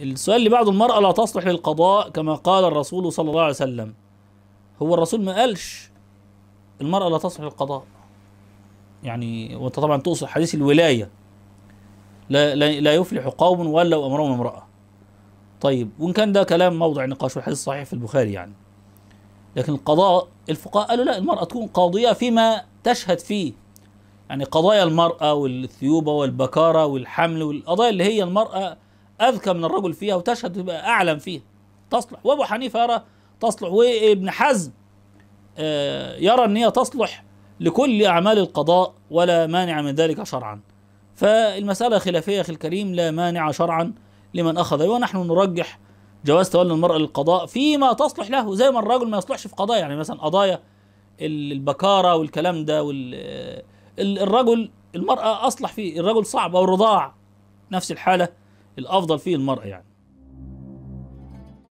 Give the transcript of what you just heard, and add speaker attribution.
Speaker 1: السؤال اللي بعده المرأة لا تصلح للقضاء كما قال الرسول صلى الله عليه وسلم هو الرسول ما قالش المرأة لا تصلح للقضاء يعني وانت طبعا تقصد حديث الولاية لا, لا, لا يفلح قوم ولوا أمرهم امرأة طيب وإن كان ده كلام موضع نقاش والحديث صحيح في البخاري يعني لكن القضاء الفقهاء قالوا لا المرأة تكون قاضية فيما تشهد فيه يعني قضايا المرأة والثيوبة والبكارة والحمل والقضايا اللي هي المرأة اذكى من الرجل فيها وتشهد تبقى اعلم فيها تصلح وابو حنيفه يرى تصلح وابن حزم آه، يرى ان هي تصلح لكل اعمال القضاء ولا مانع من ذلك شرعا فالمساله خلافيه اخي الكريم لا مانع شرعا لمن اخذ ونحن أيوة، نرجح جواز تولي المرأة للقضاء فيما تصلح له زي ما الرجل ما يصلحش في قضايا يعني مثلا قضايا البكارة والكلام ده وال الرجل المرأة أصلح فيه الرجل صعب أو رضاع نفس الحالة الافضل فيه المرأة يعني